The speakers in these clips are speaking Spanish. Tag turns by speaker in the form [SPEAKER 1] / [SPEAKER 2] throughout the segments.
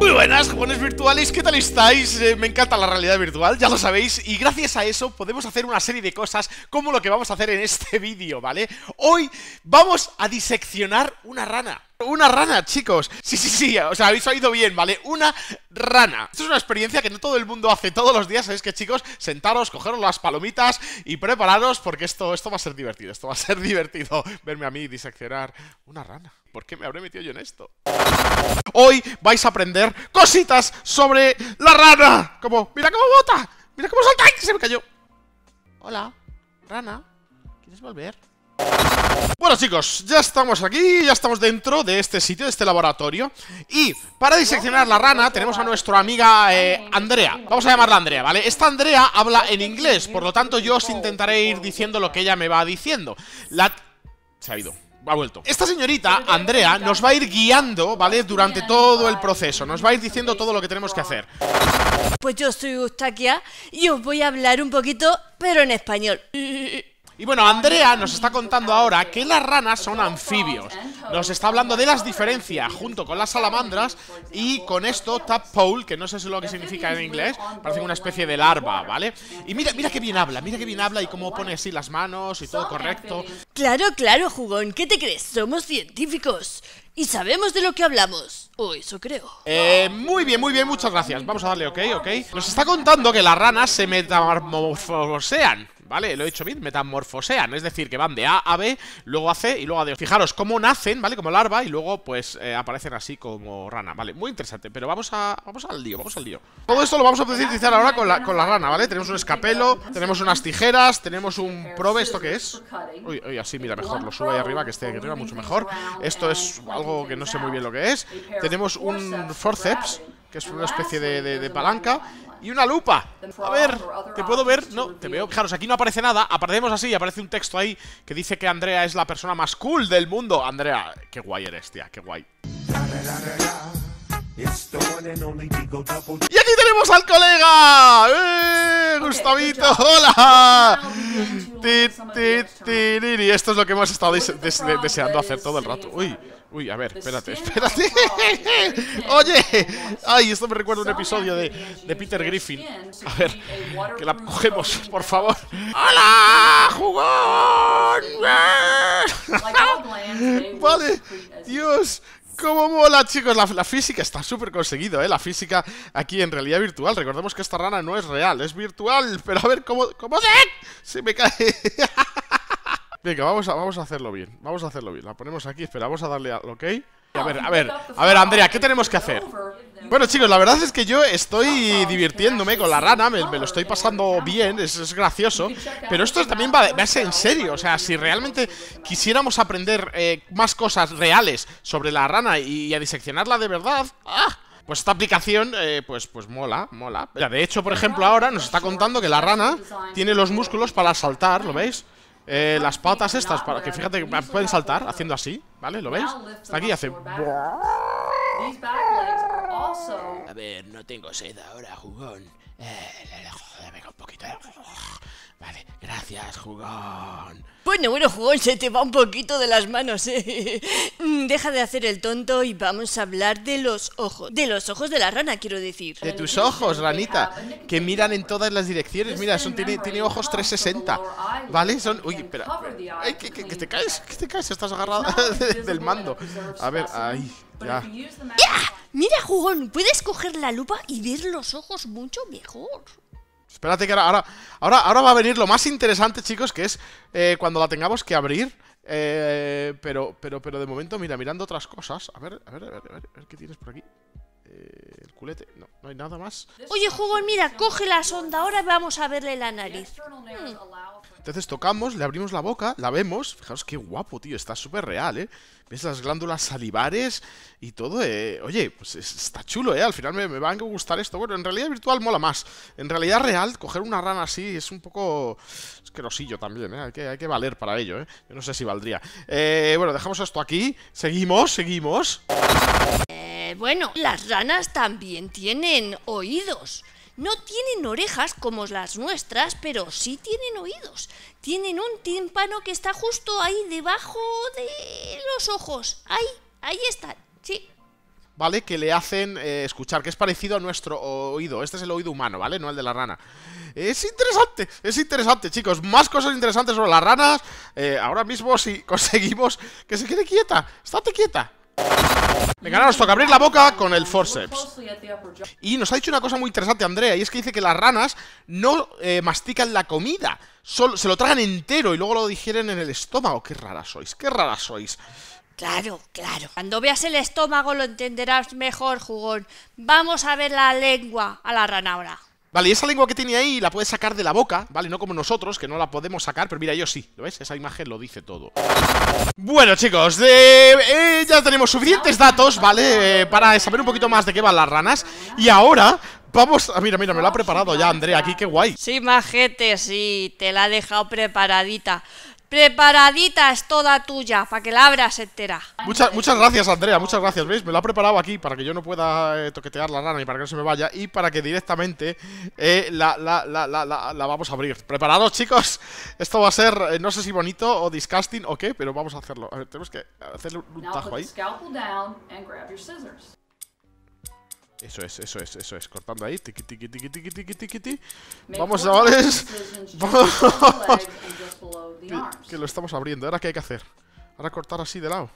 [SPEAKER 1] Muy buenas, jóvenes virtuales, ¿qué tal estáis? Eh, me encanta la realidad virtual, ya lo sabéis, y gracias a eso podemos hacer una serie de cosas como lo que vamos a hacer en este vídeo, ¿vale? Hoy vamos a diseccionar una rana. Una rana, chicos. Sí, sí, sí, o sea, habéis oído bien, ¿vale? Una rana. Esto es una experiencia que no todo el mundo hace todos los días, ¿sabéis que chicos? Sentaros, cogeros las palomitas y prepararos porque esto, esto va a ser divertido, esto va a ser divertido verme a mí diseccionar una rana. ¿Por qué me habré metido yo en esto? Hoy vais a aprender cositas sobre la rana. Como, mira cómo bota, mira cómo salta, ¡Ay, se me cayó. Hola, rana, ¿quieres volver? Bueno chicos, ya estamos aquí, ya estamos dentro de este sitio, de este laboratorio Y para diseccionar la rana tenemos a nuestra amiga eh, Andrea Vamos a llamarla Andrea, ¿vale? Esta Andrea habla en inglés, por lo tanto yo os intentaré ir diciendo lo que ella me va diciendo La... se ha ido ha vuelto. Esta señorita, Andrea, nos va a ir guiando, ¿vale? Durante todo el proceso. Nos va a ir diciendo todo lo que tenemos que hacer.
[SPEAKER 2] Pues yo soy Eustaquia y os voy a hablar un poquito, pero en español.
[SPEAKER 1] Y bueno, Andrea nos está contando ahora que las ranas son anfibios. Nos está hablando de las diferencias junto con las salamandras y con esto tap pole, que no sé si es lo que significa en inglés, parece una especie de larva, ¿vale? Y mira, mira qué bien habla, mira qué bien habla y cómo pone así las manos y todo correcto.
[SPEAKER 2] Claro, claro, jugón, ¿qué te crees? Somos científicos. Y sabemos de lo que hablamos. O eso creo.
[SPEAKER 1] Eh, muy bien, muy bien, muchas gracias. Vamos a darle ok, ok. Nos está contando que las ranas se metamorfosean. ¿Vale? Lo he dicho bien, metamorfosean, es decir, que van de A a B, luego a C y luego a D. Fijaros cómo nacen, ¿vale? Como larva y luego pues eh, aparecen así como rana, ¿vale? Muy interesante, pero vamos a vamos al lío, vamos al lío. Todo esto lo vamos a precisar ahora con la, con la rana, ¿vale? Tenemos un escapelo, tenemos unas tijeras, tenemos un probe, ¿esto qué es? Uy, uy, así mira mejor, lo subo ahí arriba, que esté aquí arriba, mucho mejor. Esto es que no sé muy bien lo que es. Tenemos un forceps, que es una especie de, palanca, y una lupa. A ver, ¿te puedo ver? No, te veo. Fijaros, aquí no aparece nada. Aparecemos así aparece un texto ahí que dice que Andrea es la persona más cool del mundo. Andrea, qué guay eres, tía, qué guay.
[SPEAKER 2] Y aquí tenemos
[SPEAKER 1] al colega ¡Eh, Gustavito, hola Esto es lo que hemos estado deseando hacer todo el rato Uy, Uy, a ver, espérate, espérate. Oye, ay, esto me recuerda un episodio de, Peter Griffin. A ver, que la cogemos, por favor. ¡Hola! ¡Jugón! Vale, Dios. ¡Cómo mola, chicos! La, física está súper conseguido, ¿eh? La física aquí en realidad virtual. Recordemos que esta rana no es real, es virtual. Pero a ver, ¿cómo, cómo se... Se me cae... Venga, vamos a, vamos a hacerlo bien. Vamos a hacerlo bien. La ponemos aquí. Espera, vamos a darle al OK. A ver, a ver, a ver, Andrea, ¿qué tenemos que hacer?
[SPEAKER 2] Bueno, chicos, la verdad es
[SPEAKER 1] que yo estoy divirtiéndome con la rana, me, lo estoy pasando bien, es, gracioso, pero esto también va, a ser en serio, o sea, si realmente quisiéramos aprender eh, más cosas reales sobre la rana y, a diseccionarla de verdad, ¡ah! Pues esta aplicación, eh, pues, pues mola, mola. de hecho, por ejemplo, ahora nos está contando que la rana tiene los músculos para saltar, ¿lo veis? Eh, las patas estas, para que fíjate que pueden saltar haciendo así, ¿vale? ¿Lo veis? Está aquí hace...
[SPEAKER 2] A ver, no tengo sed
[SPEAKER 1] ahora, jugón. Eh, déjame un poquito. Vale, gracias, jugón.
[SPEAKER 2] Bueno, bueno, jugón, se te va un poquito de las manos, ¿eh? Mm, deja de hacer el tonto y vamos a hablar de los ojos. De los ojos de la rana, quiero decir.
[SPEAKER 1] De tus ojos, ranita. Que miran en todas las direcciones. Mira, son, tiene, ojos 360. ¿Vale? Son. Uy, espera. Ay, que, te caes, que te caes. Estás agarrada del mando. A ver, ahí, Ya.
[SPEAKER 2] ¡Ya! Mira, jugón, puedes coger la lupa y ver los ojos mucho mejor.
[SPEAKER 1] Espérate que ahora, ahora, ahora, va a venir lo más interesante, chicos, que es eh, cuando la tengamos que abrir. Eh, pero, pero, pero de momento, mira, mirando otras cosas. a ver, a ver, a ver, a ver qué tienes por aquí. Eh, el culete. No, no hay nada más. Oye, jugón, mira, coge la
[SPEAKER 2] sonda. Ahora vamos a verle la nariz. Hmm.
[SPEAKER 1] Entonces tocamos, le abrimos la boca, la vemos. Fijaos qué guapo, tío. Está súper real, ¿eh? Ves las glándulas salivares y todo, eh. Oye, pues está chulo, ¿eh? Al final me, me va a gustar esto. Bueno, en realidad virtual mola más. En realidad real, coger una rana así es un poco Esquerosillo también, ¿eh? Hay que, hay que valer para ello, ¿eh? Yo no sé si valdría. Eh, bueno, dejamos esto aquí. Seguimos, seguimos.
[SPEAKER 2] Eh, bueno, las ranas también tienen oídos. No tienen orejas como las nuestras, pero sí tienen oídos. Tienen un tímpano que está justo ahí debajo de los ojos. Ahí, ahí está. sí.
[SPEAKER 1] ¿Vale? Que le hacen eh, escuchar, que es parecido a nuestro oído. Este es el oído humano, ¿vale? No el de la rana. Es interesante, es interesante, chicos. Más cosas interesantes sobre las ranas. Eh, ahora mismo, si conseguimos que se quede quieta, estate quieta. Venga, ahora nos toca abrir la boca con el forceps. Y nos ha dicho una cosa muy interesante, Andrea, y es que dice que las ranas no eh, mastican la comida, solo, se lo tragan entero y luego lo digieren en el estómago. Qué raras sois, qué raras sois.
[SPEAKER 2] Claro, claro. Cuando veas el estómago lo entenderás mejor, jugón. Vamos a ver la lengua a la rana ahora.
[SPEAKER 1] Vale, y esa lengua que tiene ahí la puedes sacar de la boca, ¿vale? No como nosotros, que no la podemos sacar, pero mira, yo sí, ¿lo ves? Esa imagen lo dice todo. Bueno, chicos, eh, ya tenemos suficientes datos, ¿vale? Eh, para saber un poquito más de qué van las ranas. Y ahora Vamos, mira, mira, me lo ha preparado ya Andrea aquí, qué guay.
[SPEAKER 2] Sí, majete, sí, te la ha dejado preparadita preparadita es toda tuya, para que la abras entera.
[SPEAKER 1] Muchas, muchas gracias, Andrea, muchas gracias. ¿Veis? Me lo ha preparado aquí para que yo no pueda eh, toquetear la rana y para que no se me vaya y para que directamente eh, la, vamos a abrir. ¿Preparados, chicos? Esto va a ser, eh, no sé si bonito o disgusting o qué, pero vamos a hacerlo. A ver, tenemos que hacerle un tajo ahí. Eso es, eso es, eso es. Cortando ahí. tiki tiki, tiki, tiki, tiki, Vamos, chavales. Que lo estamos abriendo. ¿Ahora qué hay que hacer? Ahora cortar así de lado.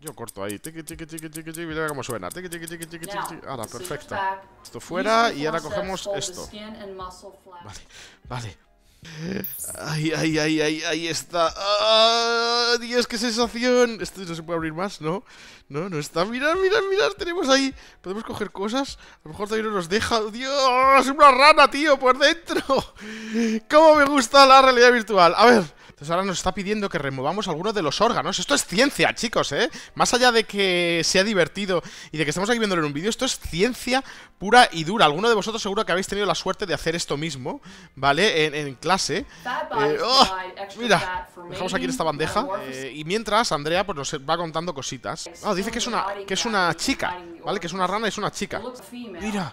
[SPEAKER 1] Yo corto ahí. Mira cómo suena. Ahora, perfecto. Esto fuera y ahora cogemos esto.
[SPEAKER 2] Vale,
[SPEAKER 1] vale, Ay, ay, ay, ay, ahí está. Ah, Dios, qué sensación. Esto no se puede abrir más, ¿no? No, no está. Mirad, mirad, mirad. Tenemos ahí. Podemos coger cosas. A lo mejor todavía no nos deja. Dios, una rana, tío, por dentro. ¿Cómo me gusta la realidad virtual? A ver. Entonces ahora nos está pidiendo que removamos algunos de los órganos. Esto es ciencia, chicos, ¿eh? Más allá de que sea divertido y de que estamos aquí viéndolo en un vídeo, esto es ciencia pura y dura. Alguno de vosotros seguro que habéis tenido la suerte de hacer esto mismo, ¿vale? En, clase.
[SPEAKER 2] Eh, oh, mira, dejamos aquí en esta bandeja. Eh,
[SPEAKER 1] y mientras, Andrea pues, nos va contando cositas. Ah, dice que es, una, que es una chica, ¿vale? Que es una rana y es una chica.
[SPEAKER 2] Mira.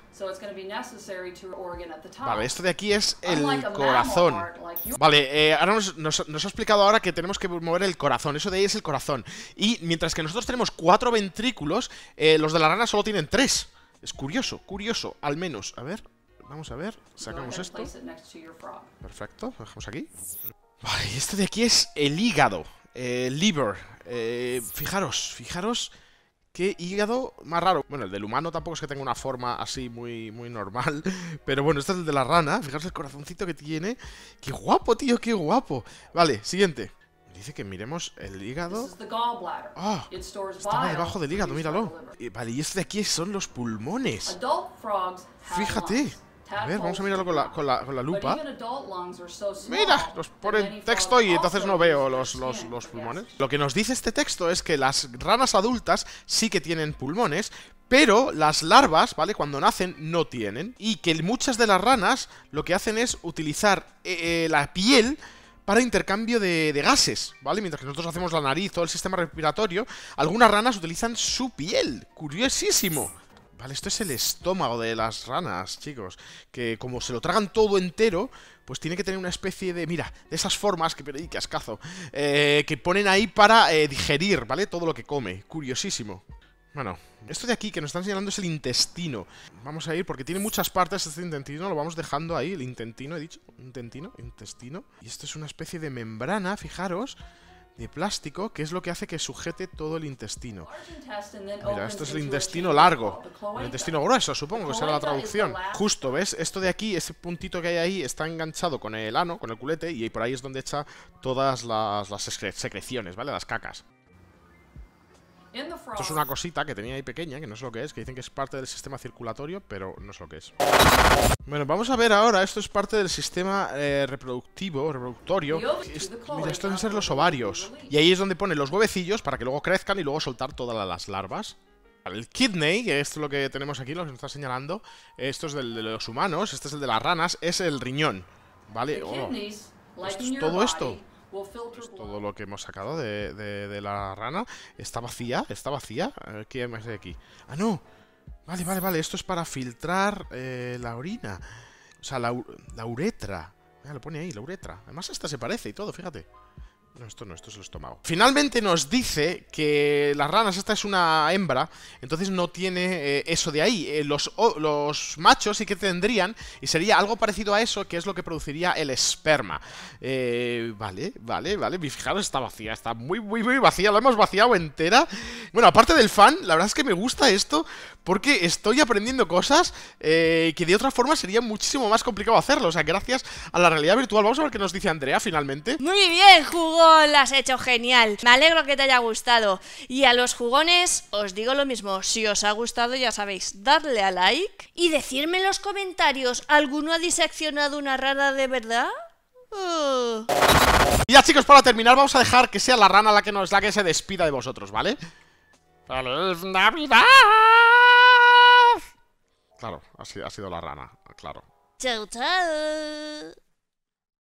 [SPEAKER 2] Vale, esto de aquí es el corazón. Vale,
[SPEAKER 1] eh, ahora nos nos ha explicado ahora que tenemos que mover el corazón, eso de ahí es el corazón. Y mientras que nosotros tenemos cuatro ventrículos, eh, los de la rana solo tienen tres. Es curioso, curioso, al menos. A ver, vamos a ver, sacamos esto. Perfecto, lo dejamos aquí. Vale, y este de aquí es el hígado, El liver. Eh, fijaros, fijaros Qué hígado más raro. Bueno, el del humano tampoco es que tenga una forma así muy, muy normal. Pero bueno, este es el de la rana. fijarse el corazoncito que tiene. Qué guapo, tío, qué guapo. Vale, siguiente. Dice que miremos el hígado.
[SPEAKER 2] ¡Ah! está debajo del
[SPEAKER 1] hígado, míralo. Vale, y este de aquí son los pulmones. Fíjate. A ver, vamos a mirarlo con la, lupa. ¡Mira! Nos ponen texto y entonces no veo los, pulmones. Lo que nos dice este texto es que las ranas adultas sí que tienen pulmones, pero las larvas, ¿vale? Cuando nacen no tienen. Y que muchas de las ranas lo que hacen es utilizar eh, eh, la piel para intercambio de, de, gases, ¿vale? Mientras que nosotros hacemos la nariz, o el sistema respiratorio, algunas ranas utilizan su piel. Curiosísimo. Vale, esto es el estómago de las ranas, chicos. Que como se lo tragan todo entero, pues tiene que tener una especie de, mira, de esas formas que, qué eh, que ponen ahí para eh, digerir, ¿vale? Todo lo que come. Curiosísimo. Bueno, esto de aquí que nos están señalando es el intestino. Vamos a ir porque tiene muchas partes este intestino, lo vamos dejando ahí, el intestino, he dicho, intestino, intestino. Y esto es una especie de membrana, fijaros, de plástico, que es lo que hace que sujete todo el intestino.
[SPEAKER 2] Mira, esto es el intestino
[SPEAKER 1] largo, el intestino grueso, supongo que será la traducción. Justo, ¿ves? Esto de aquí, ese puntito que hay ahí, está enganchado con el ano, con el culete, y por ahí es donde echa todas las, las secreciones, ¿vale? Las cacas.
[SPEAKER 2] Esto es una
[SPEAKER 1] cosita que tenía ahí pequeña, que no sé lo que es, que dicen que es parte del sistema circulatorio, pero no sé lo que es. Bueno, vamos a ver ahora, esto es parte del sistema eh, reproductivo, reproductorio. mira, esto deben ser los ovarios. Y ahí es donde pone los huevecillos para que luego crezcan y luego soltar todas las larvas. El kidney, que esto es lo que tenemos aquí, lo que nos está señalando, esto es del de los humanos, este es el de las ranas, es el riñón, ¿vale? Oh. es todo esto todo lo que hemos sacado de, la rana está vacía, está vacía. ¿qué más hay aquí? ¡Ah, no! Vale, vale, vale. Esto es para filtrar eh, la orina. O sea, la, uretra. lo pone ahí, la uretra. Además, esta se parece y todo, fíjate. No, esto no, esto es el estómago. Finalmente nos dice que las ranas, esta es una hembra, entonces no tiene eh, eso de ahí. Eh, los, machos sí que tendrían, y sería algo parecido a eso, que es lo que produciría el esperma. Eh, vale, vale, vale. fijaros, está vacía, está muy, muy, muy vacía. Lo hemos vaciado entera. Bueno, aparte del fan, la verdad es que me gusta esto porque estoy aprendiendo cosas eh, que de otra forma sería muchísimo más complicado hacerlo. O sea, gracias a la realidad virtual. Vamos a ver qué nos dice Andrea finalmente.
[SPEAKER 2] Muy bien, jugón, lo has hecho genial. Me alegro que te haya gustado. Y a los jugones os digo lo mismo. Si os ha gustado, ya sabéis, darle a like y decirme en los comentarios, ¿alguno ha diseccionado una rana de verdad? Y uh.
[SPEAKER 1] ya chicos, para terminar vamos a dejar que sea la rana la que nos la que se despida de vosotros, ¿vale? ¡Feliz Navidad! Claro, ha sido la rana, claro.
[SPEAKER 2] Chau, chau.